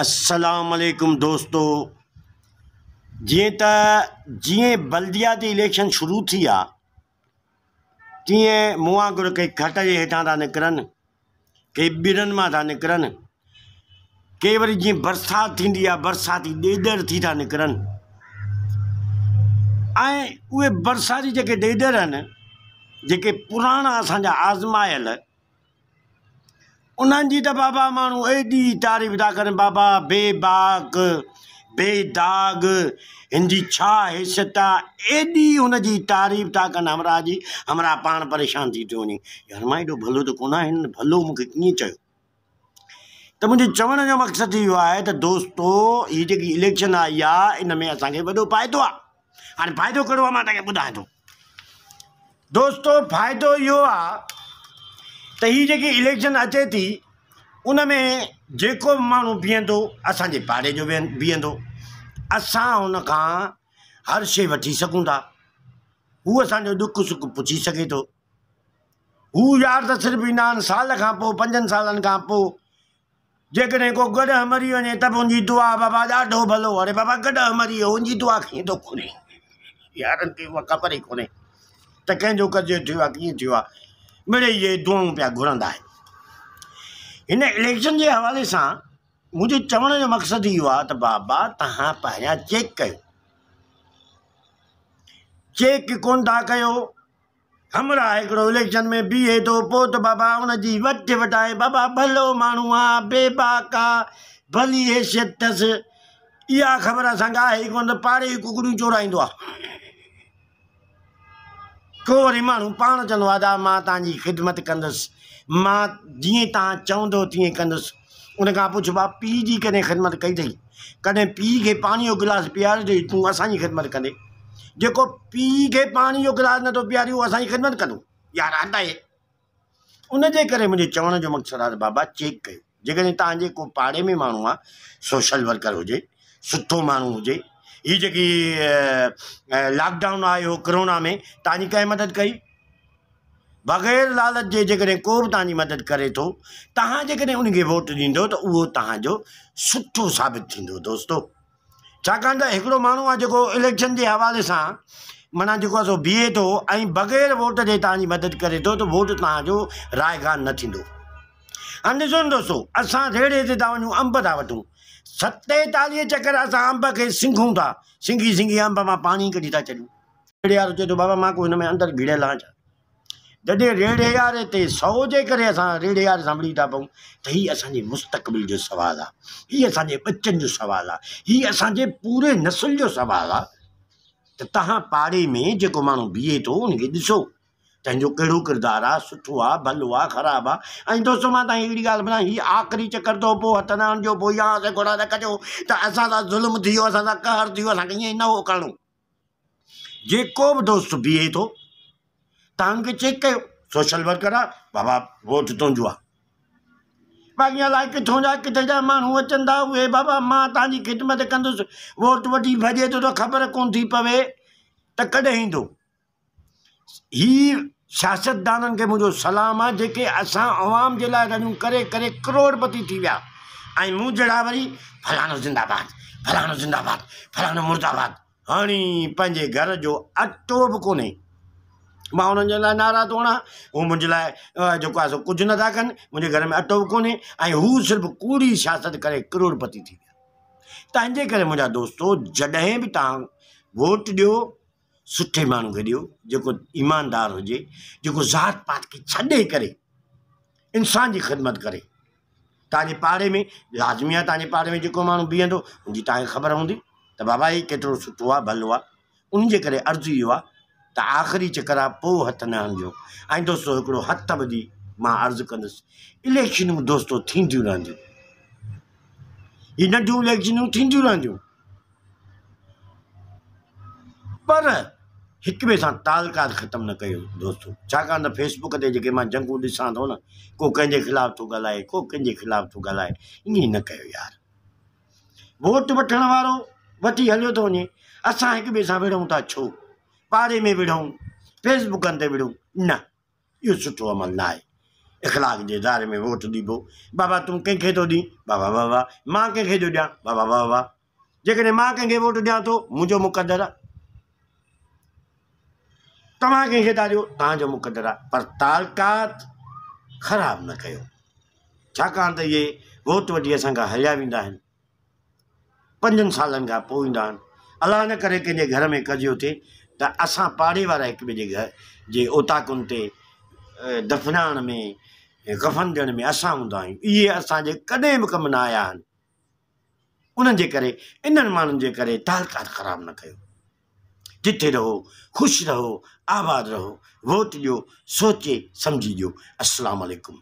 कुम दोस्तो जीअं त जीअं बलदियाती इलेक्शन शुरू थी आहे तीअं मुआुरु के खट जे हेठां था निकरन के बिरन मां था निकरन के वरी जीअं बरसात थी आहे बरसाती ॾेॾड़ थी था निकरन ऐं उहे बरसाती जेके ॾेॾड़ आहिनि जेके पुराणा असांजा आज़मायल ان بابا می تعفا کراغ ان کی حیثیت آ ای تعریف تھا کر ہمراہ ہمراہ پا پریشان تھی تھی وے ہر ایون بھلو تو کون بھلو مجھے کئی تو مجھے چوڑ مقصد یہ تو دونوں یہ آئی ہے ان میں اب فائدہ ہاں فائدہ کہڑو میں بدایا تو دوستوں فائد یہ त हीअ जेकी इलेक्शन अचे थी उन में जेको बि माण्हू बीहंदो असांजे पाड़े जो बीह बीहंदो असां हुनखां हर शइ वठी सघूं था हू असांजो दुखु सुखु पुछी सघे थो हू यार त सिर्फ़ु ईंदा साल खां पोइ पंजनि सालनि खां पोइ जेकॾहिं को गॾु वञे त दुआ बाबा ॾाढो भलो अरे बाबा गॾु मरी वियो उनजी दुआ कीअं थो कोन्हे यारनि खे उहा ख़बर ई कोन्हे त कंहिंजो कर्ज़ु थियो मिड़े जे धुओं पिया घुरंदा आहिनि हिन इलेक्शन जे हवाले सां मुंहिंजे चवण जो मक़सदु इहो आहे त बाबा तव्हां पहिरियां चेक कयो चेक कोन था कयो हमरा हिकिड़ो इलेक्शन में बीहे थो पोइ त बाबा हुनजी वटि वटाए इहा ख़बर असांखे आहे ई कोन त पारे कुकड़ियूं चोड़ाईंदो आहे को वरी माण्हू पाण चवंदो आहे दादा मां तव्हांजी ख़िदमत कंदसि मां जीअं तव्हां चवंदो तीअं कंदुसि उनखां पुछो बाबा पीउ जी कॾहिं ख़िदमत कई अथई कॾहिं पीउ खे पाणीअ जो गिलासु पीआरे तूं असांजी ख़िदमत कंदे जेको पीउ खे पाणीअ जो गिलासु नथो पीआरे उहो असांजी ख़िदमत कंदो यार हटाए उनजे करे मुंहिंजे चवण जो मक़सदु आहे बाबा चेक कयो जेकॾहिं तव्हांजे को पाड़े में माण्हू आहे सोशल वर्कर हुजे सुठो माण्हू हुजे हीअ जेकी लॉकडाउन आयो कोरोना में तव्हांजी कंहिं मदद कई बग़ैर लालच जे जेकॾहिं को बि तव्हांजी मदद करे थो तव्हां जेकॾहिं उनखे वोट ॾींदो त उहो तव्हांजो सुठो साबित थींदो दोस्तो छाकाणि त हिकिड़ो माण्हू आहे जेको इलेक्शन जे हवाले सां माना जेको आहे सो बीहे थो ऐं बग़ैर वोट जे तव्हांजी मदद करे थो त वोट तव्हांजो रायगान न थींदो हाणे ॾिसो न ॾिसो असां रेड़े ते था वञूं अंब था वठूं सतेतालीह चकर असां अंब खे सिघूं था सिंगी सिंगी अंब मां पाणी कढी था छॾूं रेड़े यार चए थो बाबा मां को हिन में अंदरि घिड़ियल आहियां जॾहिं रेड़े यार ते सौ जे करे असां रेड़े यार सां विड़ी था पऊं त हीअ असांजे मुस्तक़बिल जो सवालु आहे हीअ असांजे बचनि जो सुवालु आहे हीअ असांजे पूरे नसुल जो सुवालु आहे त तव्हां पाड़े में जेको माण्हू बीहे थो ॾिसो तंहिंजो कहिड़ो किरदारु आहे सुठो आहे भलो आहे ख़राबु आहे ऐं दोस्तो मां तव्हांखे अहिड़ी ॻाल्हि ॿुधायां हीअ आख़िरी चकर थो पोइ हथ न पोइ या वणिजो न कजो त असां सां ज़ुल्म थी वियो असां सां कहर थी वियो असांखे ईअं ई न हो करिणो जेको बि दोस्त बीहे थो तव्हांखे चेक कयो सोशल वर्कर आहे बाबा वोट तुंहिंजो आहे बाक़ी अलाए किथां जा किथे जा माण्हू अचनि था उहे बाबा मां तव्हांजी ख़िदमत कंदुसि वोट वठी भॼे थो त ख़बर कोन थी पवे त कॾहिं ईंदो ही دانن کے مجھو سلام آ جے اساں عوام تھی کری کروڑپتی مو جڑا وی فلانو زندہ باد فلانا جاد فلانا مرد آباد ہانی گھر جو اٹو بھی کو ناراض نارا دونا وہ مجھے لائک نہ اٹو بھی کو صرف کوری سیاست کرے کروڑپتی کرے مجھا دوستو جڑہیں بھی ووٹ دیو सुठे माण्हू गॾियो जेको ईमानदार हुजे जेको ज़ात पात खे छॾे करे इंसान जी ख़िदमत करे तव्हांजे पाड़े में लाज़मी आहे तव्हांजे पाड़े में जेको माण्हू बीहंदो हुनजी तव्हांखे ख़बर हूंदी त बाबा हीउ केतिरो सुठो आहे भलो आहे उनजे करे अर्ज़ु इहो आहे त आख़िरी चकर आहे पोइ हथु न हणिजो ऐं दोस्तो हिकिड़ो हथु ॿधी मां अर्ज़ु कंदुसि इलेक्शनूं दोस्तो थींदियूं रहंदियूं हीअ नंढियूं इलेक्शनूं थींदियूं रहंदियूं पर हिकु ॿिए सां तालकात ख़तमु न कयो दोस्तो छाकाणि त फेसबुक ते जेके मां जंगूं ॾिसां थो न को कंहिंजे ख़िलाफ़ु थो ॻाल्हाए को कंहिंजे ख़िलाफ़ु थो ॻाल्हाए ईअं न कयो यार वोट वठण वारो वठी हलियो थो वञे असां हिक ॿिए सां विढ़ूं था छो पाड़े में विढ़ूं फेसबुकनि ते विढ़ूं न इहो सुठो अमल न आहे इख़लाक जे इदारे में वोट ॾिबो बाबा तूं कंहिंखे थो ॾींहं मां कंहिंखे थो ॾियां बाबा वाह जेकॾहिं मां कंहिंखे वोट ॾियां थो मुंहिंजो मुक़दरु आहे तव्हां कंहिंखे था ॾियो तव्हांजो मुक़दरु आहे पर तालकात ख़राबु न कयो छाकाणि त इहे बोट वॾी असांखां हरिया वेंदा आहिनि पंजनि सालनि खां पोइ ईंदा आहिनि अलाह न करे कंहिंजे घर में कजो थिए त असां पाड़े वारा हिकु ॿिए जे घर जे ओताकुनि ते दफ़नाइण में गफन ॾियण में असां हूंदा आहियूं इहे असांजे कॾहिं बि कम न आया आहिनि उनजे करे इन्हनि माण्हुनि जे करे तालकात ख़राबु न कयो تیٹ رہو خوش رہو آباد رہو ووٹ دے سوچے سمجھی جی السلام علیکم